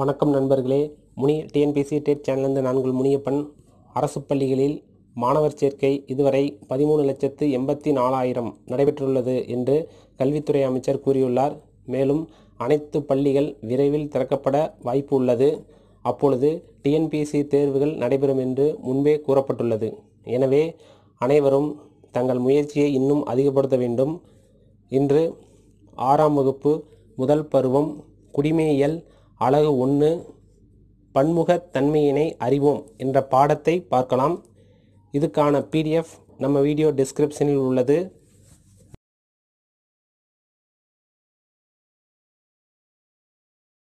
வணக்கம் நண்பர்களே முனி TNPSC date சேனலேருந்து நான்கு முனியப்பன் அரசு பள்ளிகளில் மாணவர் சேர்க்கை இதுவரை பதிமூணு லட்சத்து எண்பத்தி நாலாயிரம் நடைபெற்றுள்ளது என்று கல்வித்துறை அமைச்சர் கூறியுள்ளார் மேலும் அனைத்து பள்ளிகள் விரைவில் திறக்கப்பட வாய்ப்பு உள்ளது அப்பொழுது டிஎன்பிசி தேர்வுகள் நடைபெறும் என்று முன்பே கூறப்பட்டுள்ளது எனவே அனைவரும் தங்கள் முயற்சியை இன்னும் அதிகப்படுத்த வேண்டும் இன்று ஆறாம் வகுப்பு முதல் பருவம் குடிமையியல் அழகு ஒன்று பன்முகத்தன்மையினை அறிவோம் என்ற பாடத்தை பார்க்கலாம் இதுக்கான பிடிஎஃப் நம்ம வீடியோ டிஸ்கிரிப்ஷனில் உள்ளது